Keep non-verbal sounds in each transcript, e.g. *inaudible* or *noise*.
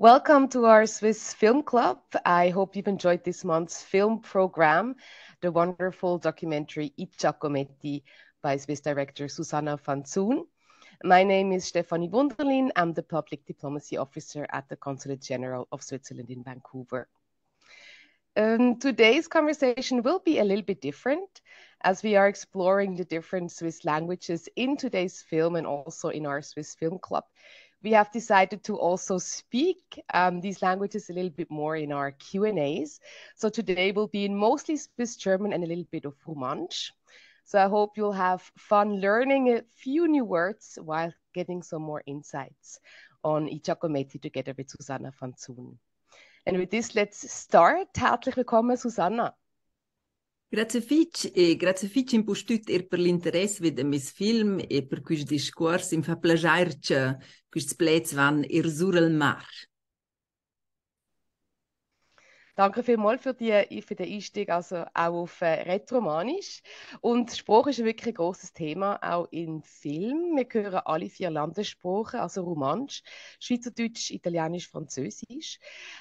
Welcome to our Swiss Film Club. I hope you've enjoyed this month's film program, the wonderful documentary I Giacometti by Swiss director Susanna van Zoon. My name is Stefanie Wunderlin. I'm the Public Diplomacy Officer at the Consulate General of Switzerland in Vancouver. Um, today's conversation will be a little bit different as we are exploring the different Swiss languages in today's film and also in our Swiss Film Club we have decided to also speak um, these languages a little bit more in our Q&As. So today will be in mostly Swiss German and a little bit of Romansh. So I hope you'll have fun learning a few new words while getting some more insights on I together with Susanna van Zoon. And with this, let's start. Herzlich willkommen, Susanna. Grazie Fitch e grazie Fitch impus tut er per l'interess ved a e mis film e per quist discors im fa plagiar che quist plets van er sur el mar. Danke vielmals für, die, für den Einstieg, also auch auf äh, Retromanisch. Und Spruch ist wirklich ein großes Thema, auch im Film. Wir hören alle vier Landessprachen, also Romansch, Schweizerdeutsch, Italienisch, Französisch.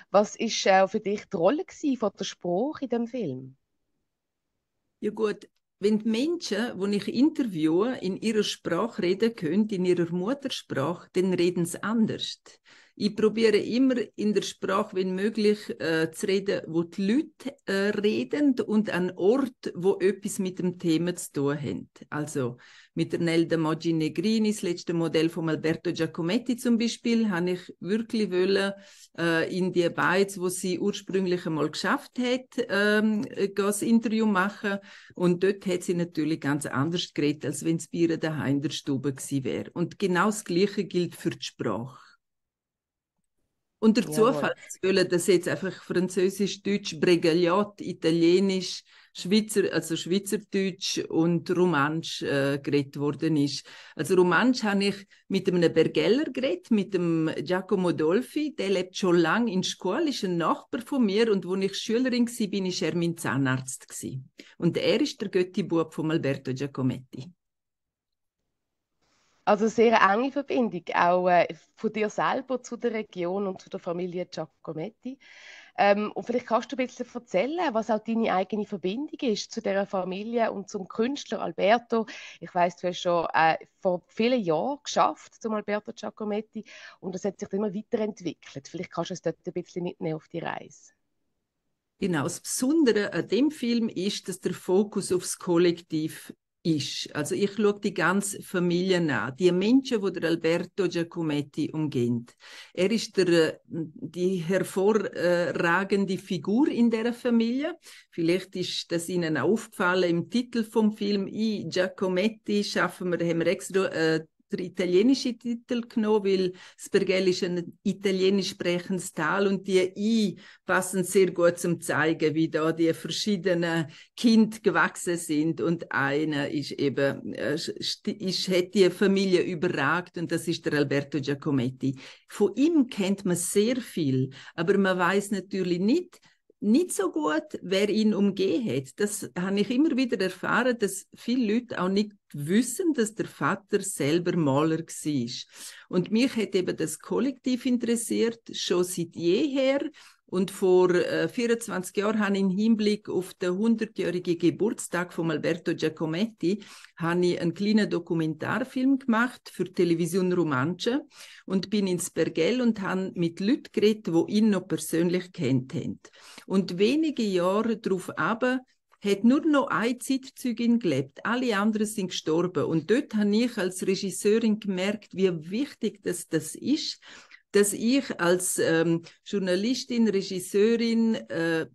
Was war ist äh, für dich die Rolle von der Sprache in dem Film? Ja gut, wenn die Menschen, die ich interviewe, in ihrer Sprache reden können, in ihrer Muttersprache, dann reden sie anders. Ich probiere immer in der Sprache, wenn möglich, äh, zu reden, wo die Leute äh, reden und an Ort, wo etwas mit dem Thema zu tun haben. Also mit der Nelda Maggi-Negrini, das letzte Modell von Alberto Giacometti zum Beispiel, habe ich wirklich wollen, äh, in die Beiz, wo sie ursprünglich einmal geschafft hat, ähm, das Interview machen. Und dort hat sie natürlich ganz anders geredet, als wenn es bei ihr daheim in der Stube gewesen wäre. Und genau das Gleiche gilt für die Sprache. Und der Zufall zu wollen, dass jetzt einfach Französisch, Deutsch, Bregagliot, Italienisch, Schweizer, also Schweizerdeutsch und Romansch äh, geredet worden ist. Also Romansch habe ich mit einem Bergeller geredet, mit dem Giacomo Dolfi, der lebt schon lange in Schule, ist ein Nachbar von mir und als ich Schülerin war, war er mein Zahnarzt Und er ist der Götti-Bub von Alberto Giacometti. Also sehr enge Verbindung, auch äh, von dir selber zu der Region und zu der Familie Giacometti. Ähm, und vielleicht kannst du ein bisschen erzählen, was auch deine eigene Verbindung ist zu dieser Familie und zum Künstler Alberto. Ich weiß, du hast schon äh, vor vielen Jahren geschafft zum Alberto Giacometti und das hat sich immer weiterentwickelt. Vielleicht kannst du es dort ein bisschen mitnehmen auf die Reise. Genau, das Besondere an dem Film ist, dass der Fokus aufs Kollektiv ist. Also ich schaue die ganze Familie an, die Menschen, die Alberto Giacometti umgehen. Er ist der, die hervorragende Figur in der Familie. Vielleicht ist das Ihnen aufgefallen im Titel vom Film. I Giacometti schaffen wir, haben wir extra äh, der italienische Titel genommen, weil Spergell ist ein italienisch sprechendes Tal und die I passen sehr gut zum Zeigen, wie da die verschiedenen Kind gewachsen sind und einer ist eben, äh, ist, hat die Familie überragt und das ist der Alberto Giacometti. Von ihm kennt man sehr viel, aber man weiß natürlich nicht, nicht so gut, wer ihn umgeht. Das habe ich immer wieder erfahren, dass viele Leute auch nicht wissen, dass der Vater selber Maler war. Und mich hat eben das Kollektiv interessiert, schon seit jeher. Und vor 24 äh, Jahren habe ich im Hinblick auf den 100-jährigen Geburtstag von Alberto Giacometti ich einen kleinen Dokumentarfilm gemacht für Television Romanche und bin ins Bergell und habe mit Leuten geredet, die ihn noch persönlich kennt haben. Und wenige Jahre darauf aber hat nur noch eine Zeitzeugin gelebt. Alle anderen sind gestorben. Und dort habe ich als Regisseurin gemerkt, wie wichtig das, das ist, dass ich als ähm, Journalistin, Regisseurin äh,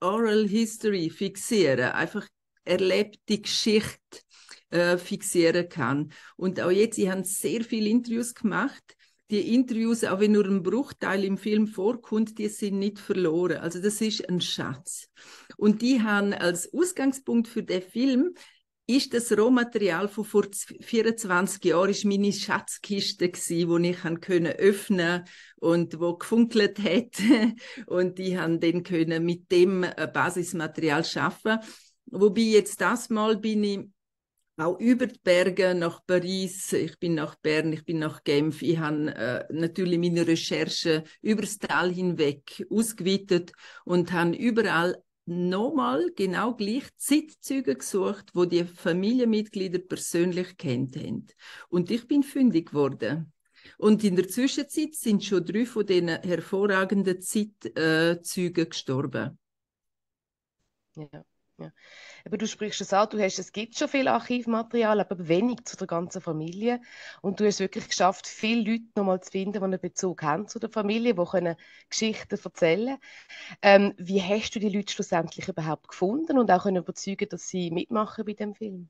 Oral History fixiere, einfach erlebte Geschichte äh, fixieren kann. Und auch jetzt, ich habe sehr viele Interviews gemacht. Die Interviews, auch wenn nur ein Bruchteil im Film vorkommt, die sind nicht verloren. Also das ist ein Schatz. Und die haben als Ausgangspunkt für den Film ist das Rohmaterial von vor 24 Jahren ist meine Schatzkiste gsi, wo ich han können öffnen und wo gefunkelt hat *laughs* und die han den können mit dem äh, Basismaterial schaffen. Wobei jetzt das mal bin ich auch über die Berge nach Paris, ich bin nach Bern, ich bin nach Genf. Ich habe äh, natürlich meine Recherche das Tal hinweg ausgeweitet und habe überall nochmal genau gleich Zeitzeugen gesucht, wo die, die Familienmitglieder persönlich kennt haben. Und ich bin fündig geworden. Und in der Zwischenzeit sind schon drei von diesen hervorragenden Zeitzeugen äh, gestorben. Ja. Ja. Aber du sprichst es an, du hast, es gibt schon viel Archivmaterial, aber wenig zu der ganzen Familie. Und du hast wirklich geschafft, viele Leute nochmal zu finden, die einen Bezug haben zu der Familie, die können Geschichten erzählen ähm, Wie hast du die Leute schlussendlich überhaupt gefunden und auch können überzeugen dass sie mitmachen bei dem Film?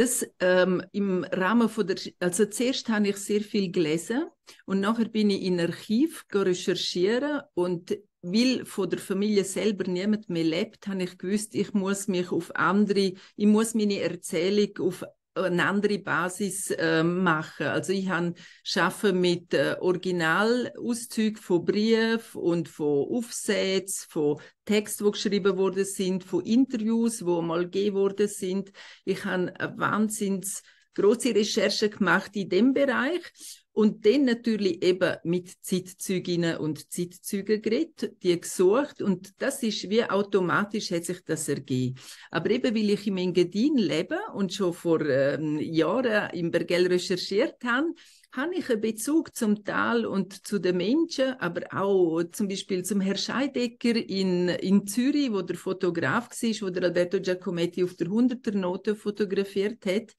Das ähm, im Rahmen von der, also zuerst habe ich sehr viel gelesen und nachher bin ich in Archiv recherchieren und weil von der Familie selber niemand mehr lebt, habe ich gewusst, ich muss mich auf andere, ich muss meine Erzählung auf eine andere Basis äh, machen. Also ich han schaffe mit äh, Originalauszügen von Brief und von Aufsätzen, von Texten, die geschrieben worden sind, von Interviews, die mal gegeben worden sind. Ich habe wahnsinnig große Recherche gemacht in dem Bereich und dann natürlich eben mit Zeitzeuginnen und Zeitzeugen geredet, die gesucht. Und das ist wie automatisch hat sich das ergeben. Aber eben, weil ich im Engadin lebe und schon vor ähm, Jahren im Bergell recherchiert habe, habe ich einen Bezug zum Tal und zu den Menschen, aber auch zum Beispiel zum Herrn Scheidecker in, in Zürich, wo der Fotograf war, wo der Alberto Giacometti auf der 100er Note fotografiert hat.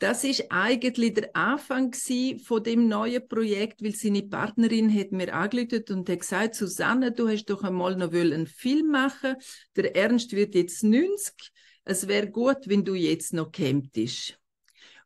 Das ist eigentlich der Anfang von dem neuen Projekt, weil seine Partnerin hat mir angelütet und hat gesagt, Susanne, du hast doch einmal noch einen Film machen. Der Ernst wird jetzt 90. Es wäre gut, wenn du jetzt noch kämpftest.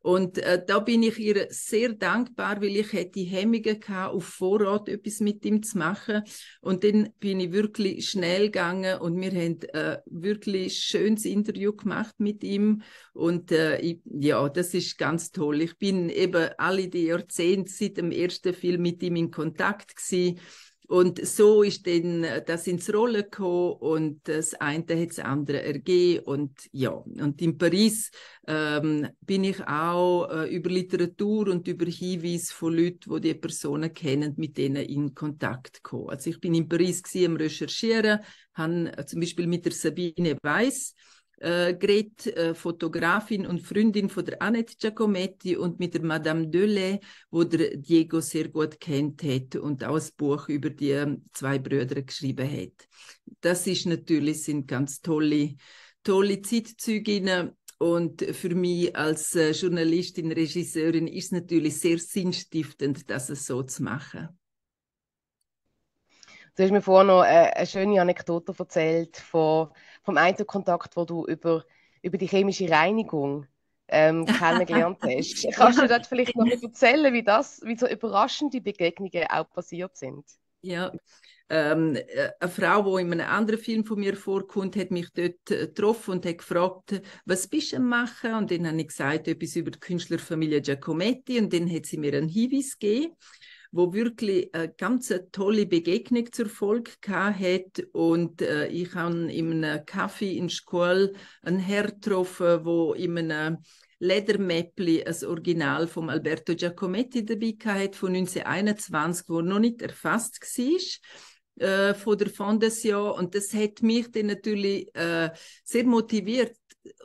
Und äh, da bin ich ihr sehr dankbar, weil ich hätte Hemmungen gehabt, auf Vorrat etwas mit ihm zu machen. Und dann bin ich wirklich schnell gegangen und wir haben äh, wirklich schönes Interview gemacht mit ihm. Und äh, ich, ja, das ist ganz toll. Ich bin eben alle die Jahrzehnte seit dem ersten Film mit ihm in Kontakt gewesen. Und so ist denn äh, das ins Rollen gekommen und das eine hat das andere ergeben. Und ja, und in Paris ähm, bin ich auch äh, über Literatur und über Hinweise von Leuten, die diese Personen kennen, mit denen in Kontakt gekommen. Also ich bin in Paris gewesen, am Recherchieren, habe äh, zum Beispiel mit der Sabine Weiss äh, Gret, äh, Fotografin und Freundin von der Annette Giacometti und mit der Madame Dölle, wo der Diego sehr gut kennt hat und auch ein Buch über die ähm, zwei Brüder geschrieben hat. Das ist natürlich sind ganz tolle, tolle Zeitzeuginnen. Und für mich als äh, Journalistin, Regisseurin ist es natürlich sehr sinnstiftend, das so zu machen. Du hast mir vorhin noch äh, eine schöne Anekdote erzählt von vom einen Kontakt, wo du über, über die chemische Reinigung ähm, *laughs* kennengelernt hast. Kannst du dort vielleicht noch *laughs* erzählen, wie, das, wie so überraschende Begegnungen auch passiert sind? Ja, ähm, eine Frau, die in einem anderen Film von mir vorkommt, hat mich dort äh, getroffen und hat gefragt, was bist du am machen? Und dann habe ich gesagt, etwas über die Künstlerfamilie Giacometti und dann hat sie mir einen Hinweis gegeben wo wirklich eine ganz tolle Begegnung zur Folge hat und äh, ich habe in einem Kaffee in der Schule einen Herr getroffen, wo in einem Ledermäppli, das Original von Alberto Giacometti dabei hatte, von 1921, wo noch nicht erfasst war äh, von der Fondation und das hat mich dann natürlich äh, sehr motiviert,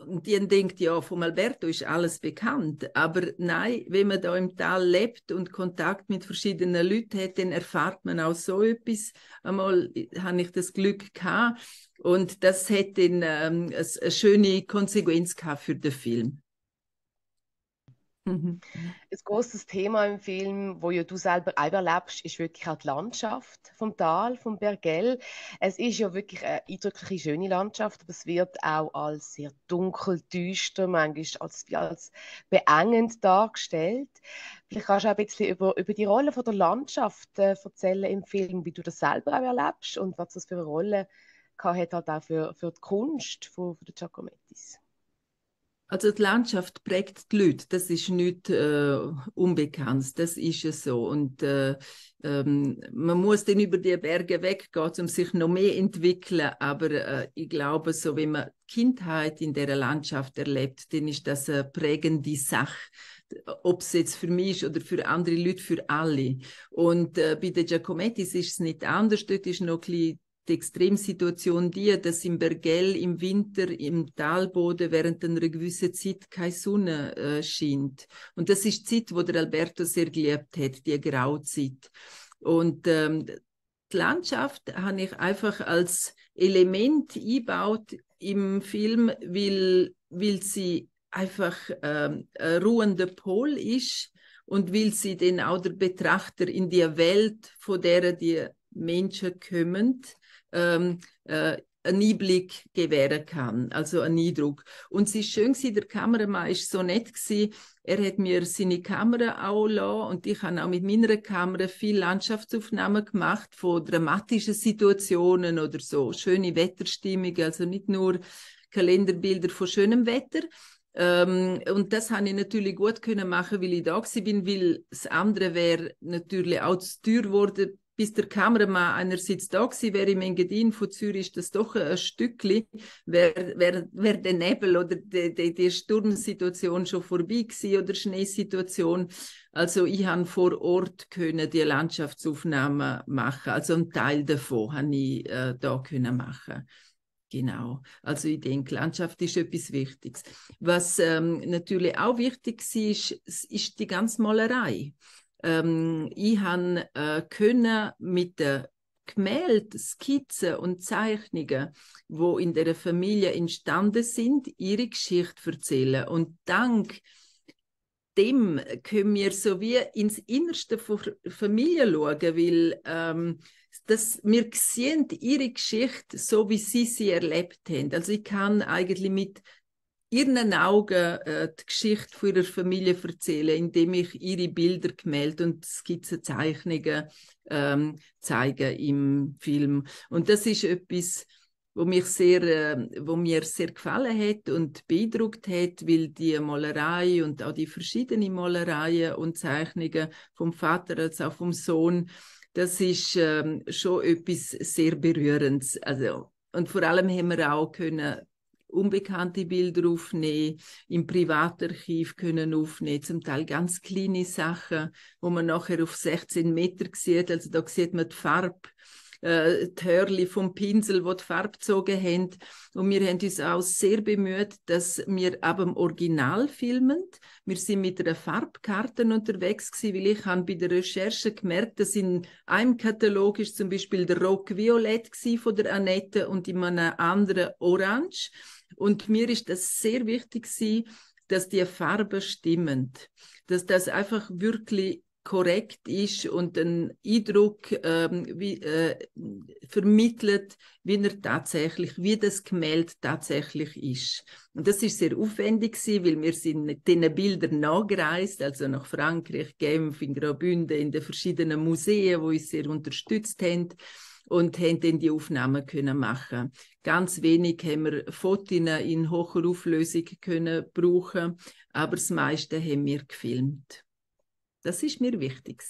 und ihr denkt, ja, vom Alberto ist alles bekannt. Aber nein, wenn man da im Tal lebt und Kontakt mit verschiedenen Leuten hat, dann erfahrt man auch so etwas. Einmal habe ich das Glück gehabt. Und das hätte ähm, eine schöne Konsequenz gehabt für den Film. Mhm. Mhm. Ein großes Thema im Film, wo ja du selber auch erlebst, ist wirklich auch die Landschaft vom Tal, vom Bergell. Es ist ja wirklich eine eindrückliche, schöne Landschaft, aber es wird auch als sehr dunkel, düster, manchmal als, als beengend dargestellt. Vielleicht kannst du auch ein bisschen über, über die Rolle von der Landschaft äh, erzählen im Film, wie du das selber auch erlebst und was das für eine Rolle hat halt auch für, für die Kunst von, von der Giacometti. Also die Landschaft prägt die Leute, das ist nicht äh, Unbekanntes, das ist es so. Und äh, ähm, man muss dann über die Berge weggehen, um sich noch mehr entwickeln. Aber äh, ich glaube, so wie man Kindheit in der Landschaft erlebt, dann ist das eine prägende Sache ob es jetzt für mich ist oder für andere Leute, für alle. Und äh, bei den Giacomettis ist es nicht anders. Dort ist noch ein bisschen die Extremsituation die, dass im Bergell im Winter im Talboden während einer gewissen Zeit keine Sonne äh, scheint. Und das ist die Zeit, wo der Alberto sehr geliebt hat, die Grauzeit. Und ähm, die Landschaft habe ich einfach als Element eingebaut im Film, weil, weil sie einfach ähm, ein ruhender Pol ist und will sie den auch der Betrachter in die Welt, von der die Menschen kommen, ähm, äh, einen Einblick gewähren kann, also einen Eindruck. Und es war schön der Kameramann war so nett gewesen. Er hat mir seine Kamera auch lassen und ich habe auch mit meiner Kamera viele Landschaftsaufnahmen gemacht von dramatischen Situationen oder so, schöne Wetterstimmung, also nicht nur Kalenderbilder von schönem Wetter. Ähm, und das habe ich natürlich gut können machen, weil ich da bin, weil das andere wäre natürlich auch zu teuer geworden bis der Kameramann einerseits da gewesen wäre im Engadin von Zürich, ist das doch ein Stückchen, wäre wär, wär der Nebel oder die, die, die Sturmsituation schon vorbei gewesen oder Schneesituation. Also ich habe vor Ort können die Landschaftsaufnahme machen, also einen Teil davon habe ich äh, da können machen. Genau. Also ich denke, Landschaft ist etwas Wichtiges. Was ähm, natürlich auch wichtig ist, ist die ganze Malerei ähm, ich habe äh, können mit der Gemälde, Skizzen und Zeichnungen, wo in der Familie entstanden sind, ihre Geschichte erzählen. Und dank dem können wir so wie ins Innerste der Familie schauen, weil ähm, das, wir sehen ihre Geschichte so, wie sie sie erlebt haben. Also ich kann eigentlich mit ihren Augen äh, die Geschichte von ihrer Familie erzählen, indem ich ihre Bilder, gemeldet und Skizzenzeichnungen ähm, zeige im Film. Und das ist etwas, wo mich sehr, äh, wo mir sehr gefallen hat und beeindruckt hat, weil die Malerei und auch die verschiedenen Malereien und Zeichnungen vom Vater als auch vom Sohn, das ist äh, schon etwas sehr berührendes. Also und vor allem haben wir auch können unbekannte Bilder aufnehmen, im Privatarchiv können aufnehmen, zum Teil ganz kleine Sachen, wo man nachher auf 16 Meter sieht, also da sieht man die Farbe, äh, die Hörli vom Pinsel, wo die Farbe gezogen haben. Und wir haben uns auch sehr bemüht, dass wir ab dem Original filmen. Wir sind mit einer Farbkarte unterwegs gewesen, weil ich habe bei der Recherche gemerkt, dass in einem Katalog ist zum Beispiel der Rock Violett von der Annette und in einem anderen Orange. Und mir ist das sehr wichtig gewesen, dass die Farben stimmen, dass das einfach wirklich korrekt ist und einen Eindruck ähm, wie, äh, vermittelt, wie er tatsächlich, wie das Gemälde tatsächlich ist. Und das ist sehr aufwendig gewesen, weil wir sind den Bildern nachgereist, also nach Frankreich, Genf, in Graubünden, in den verschiedenen Museen, wo uns sehr unterstützt haben und haben dann die Aufnahmen können machen. Ganz wenig haben wir Fotos in hoher Auflösung können brauchen, aber das meiste haben wir gefilmt. Das ist mir wichtig.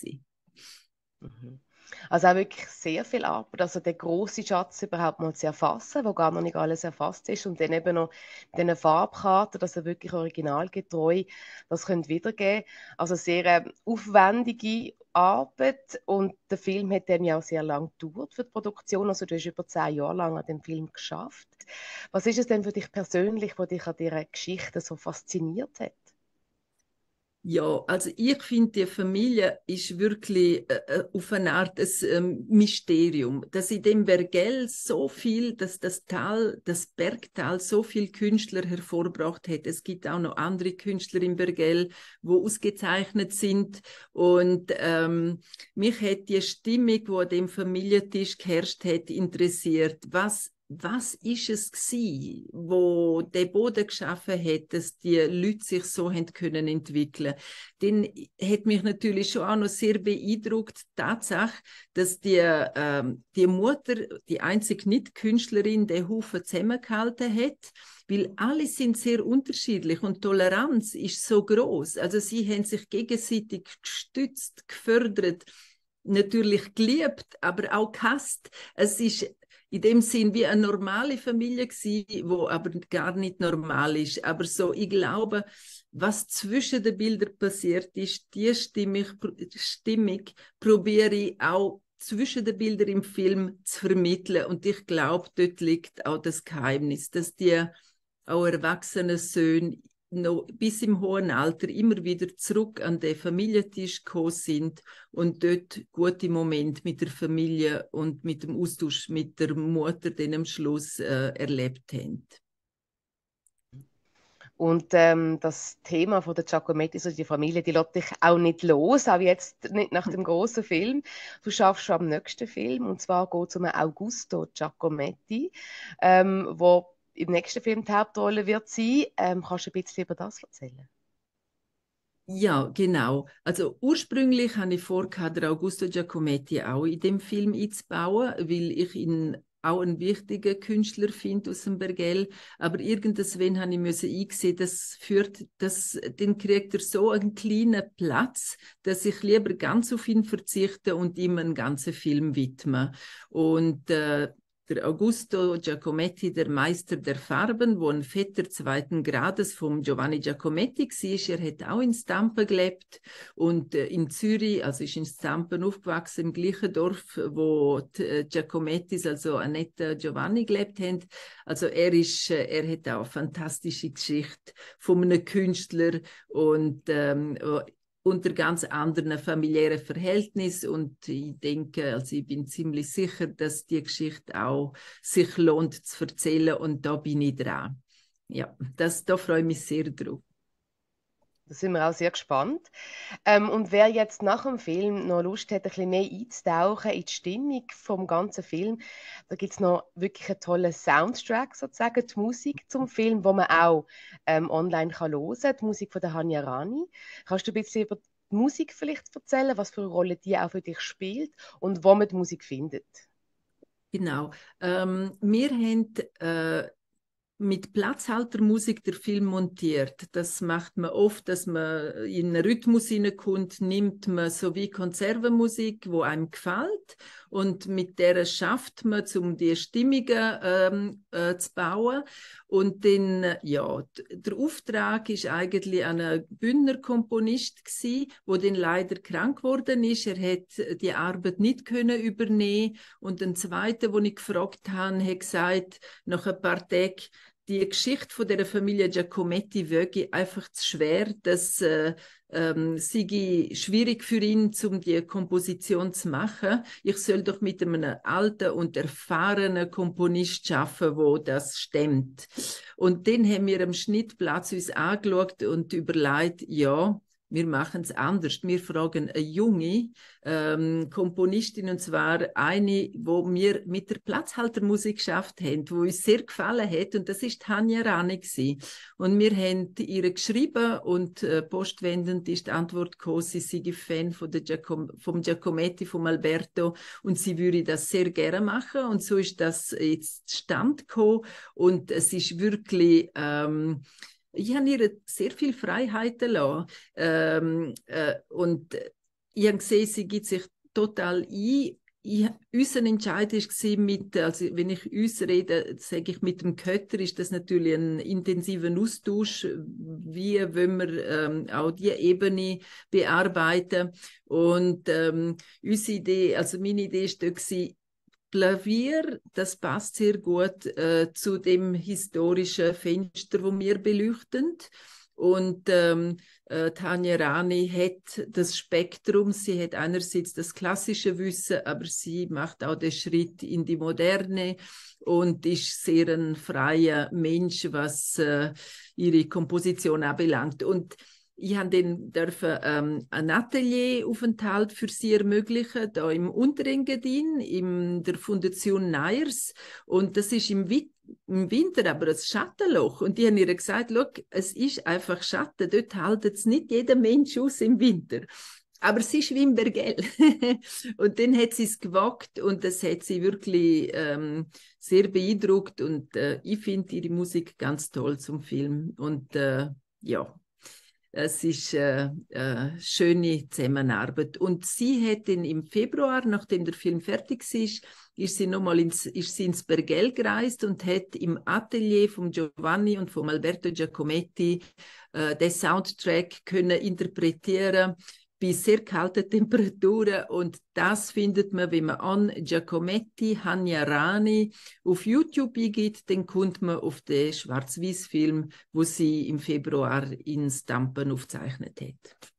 Mhm. Also auch wirklich sehr viel Arbeit, also den grossen Schatz überhaupt mal zu erfassen, wo gar noch nicht alles erfasst ist und dann eben noch mit diesen Farbkarten, dass er wirklich originalgetreu das könnt wiedergeben. Also sehr äh, aufwendige Arbeit und der Film hat dann ja auch sehr lange gedauert für die Produktion, also du hast über zehn Jahre lang an dem Film geschafft. Was ist es denn für dich persönlich, was dich an dieser Geschichte so fasziniert hat? Ja, also ich finde, die Familie ist wirklich äh, äh auf eine Art ein ähm, Mysterium. Dass in dem Vergel so viel, dass das Tal, das Bergtal so viel Künstler hervorbracht hat. Es gibt auch noch andere Künstler im Vergel, wo ausgezeichnet sind. Und ähm, mich hat die Stimmung, die an dem Familientisch geherrscht hat, interessiert. Was was ist es gsi, wo der Boden geschaffen hat, dass die Leute sich so haben können entwickeln. Dann hat mich natürlich schon auch noch sehr beeindruckt die Tatsache, dass die ähm, die Mutter, die einzige Nicht-Künstlerin, der Hufe zusammengehalten hat, weil alle sind sehr unterschiedlich und Toleranz ist so groß. Also sie haben sich gegenseitig gestützt, gefördert natürlich geliebt, aber auch gehasst. Es ist in dem Sinn wie eine normale Familie gsi, wo aber gar nicht normal ist. Aber so, ich glaube, was zwischen den Bildern passiert ist, die Stimmig, Stimmung probiere ich auch zwischen den Bildern im Film zu vermitteln. Und ich glaube, dort liegt auch das Geheimnis, dass die auch erwachsene Söhne noch bis im hohen Alter immer wieder zurück an den Familientisch gekommen sind und dort gute Momente mit der Familie und mit dem Austausch mit der Mutter dann am Schluss äh, erlebt haben. Und ähm, das Thema von der Giacometti, also die Familie, die lässt dich auch nicht los, auch jetzt nicht nach dem großen Film. Du schaffst schon am nächsten Film und zwar geht es um Augusto Giacometti, ähm, wo im nächsten Film die Hauptrolle wird sein. Ähm, kannst du ein bisschen über das erzählen? Ja, genau. Also ursprünglich hatte ich vor, den Augusto Giacometti auch in dem Film einzubauen, weil ich ihn auch einen wichtigen Künstler finde aus dem Bergell. Aber irgendwann habe ich müssen eingesehen, das führt, das, den kriegt er so einen kleinen Platz, dass ich lieber ganz auf ihn verzichte und ihm einen ganzen Film widme. Und äh, der Augusto Giacometti, der Meister der Farben, wo ein Vetter zweiten Grades vom Giovanni Giacometti war, er hat auch in Stampen gelebt und äh, in Zürich, also ist in Stampen aufgewachsen, im gleichen Dorf, wo die äh, Giacomettis, also Annette Giovanni gelebt haben. Also er ist, äh, er hat auch eine fantastische Geschichte von einem Künstler und ähm, unter ganz anderen familiären Verhältnissen. Und ich denke, also ich bin ziemlich sicher, dass die Geschichte auch sich lohnt zu erzählen und da bin ich dran. Ja, das, da freue ich mich sehr drauf. Da sind wir auch sehr gespannt. Ähm, und wer jetzt nach dem Film noch Lust hat, ein bisschen mehr einzutauchen in die Stimmung vom ganzen Film, da gibt es noch wirklich einen tollen Soundtrack sozusagen, die Musik zum Film, wo man auch ähm, online kann hören kann, die Musik von der Hania Rani. Kannst du ein bisschen über die Musik vielleicht erzählen, was für eine Rolle die auch für dich spielt und wo man die Musik findet? Genau. Ähm, wir haben äh, mit Platzhaltermusik der Film montiert. Das macht man oft, dass man in einen Rhythmus hineinkommt, nimmt man so wie Konservenmusik, wo einem gefällt und mit der schafft man, um die Stimmungen ähm, äh, zu bauen. Und dann, ja, der Auftrag ist eigentlich an einen Bühnerkomponist Komponist gsi, wo dann leider krank geworden ist. Er hat die Arbeit nicht können übernehmen und den zweiten, wo ich gefragt habe, hat gesagt, nach ein paar Tagen die Geschichte von der Familie Giacometti wirklich einfach zu schwer, dass äh, ähm, sei schwierig für ihn, um die Komposition zu machen. Ich soll doch mit einem alten und erfahrenen Komponist schaffen, wo das stimmt. Und den haben wir am Schnittplatz uns angeschaut und überlegt, ja, wir machen es anders. Wir fragen eine junge ähm, Komponistin, und zwar eine, wo wir mit der Platzhaltermusik geschafft haben, wo uns sehr gefallen hat, und das ist Tanja Rani. Gewesen. Und wir haben ihr geschrieben, und äh, postwendend ist die Antwort gekommen, sie sei Fan von der Giacom vom Giacometti, vom Alberto, und sie würde das sehr gerne machen, und so ist das jetzt stand gekommen, und es ist wirklich, ähm, ich habe ihr sehr viel Freiheit gelassen. Ähm, äh, und ich habe gesehen, sie gibt sich total ein. Ich, unser Entscheid war, mit, also wenn ich uns rede, sage ich mit dem Kötter, ist das natürlich ein intensiver Austausch, wie wollen wir ähm, auch die Ebene bearbeiten. Und ähm, unsere Idee, also meine Idee war, Klavier, das passt sehr gut äh, zu dem historischen Fenster, wo wir beleuchten. Und ähm, äh, Tanja Rani hat das Spektrum. Sie hat einerseits das klassische Wissen, aber sie macht auch den Schritt in die Moderne und ist sehr ein freier Mensch, was äh, ihre Komposition anbelangt. Und ich habe dann dürfen, ähm, einen Atelieraufenthalt für sie ermöglichen, da im Unterengadin, in der Fundation Neiers. Und das ist im, im Winter aber ein Schattenloch. Und die haben ihr gesagt, es ist einfach Schatten, dort haltet es nicht jeder Mensch aus im Winter. Aber sie ist wie Wimbergell. *laughs* und dann hat sie es gewagt und das hat sie wirklich ähm, sehr beeindruckt. Und äh, ich finde ihre Musik ganz toll zum Film. Und äh, ja, es ist äh, eine äh, schöne Zusammenarbeit. Und sie hat dann im Februar, nachdem der Film fertig ist, ist sie nochmal ins, ist sie ins Bergell gereist und hat im Atelier von Giovanni und von Alberto Giacometti äh, den Soundtrack können interpretieren bei sehr kalten Temperaturen. Und das findet man, wenn man an Giacometti Hania Rani auf YouTube eingibt, dann kommt man auf den Schwarz-Weiß-Film, wo sie im Februar in Stampen aufgezeichnet hat.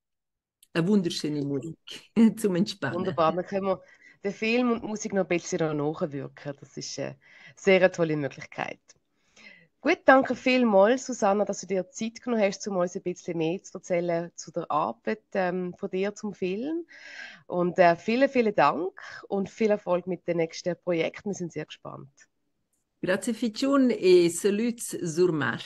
Eine wunderschöne Musik *laughs* zum Entspannen. Wunderbar, dann können wir den Film und die Musik noch besser nachwirken. Das ist äh, eine sehr tolle Möglichkeit. Gut, danke vielmals, Susanna, dass du dir Zeit genommen hast, um uns ein bisschen mehr zu erzählen zu der Arbeit ähm, von dir zum Film. Und äh, vielen, vielen Dank und viel Erfolg mit den nächsten Projekten. Wir sind sehr gespannt. Grazie Ficiun e salut Zurmach.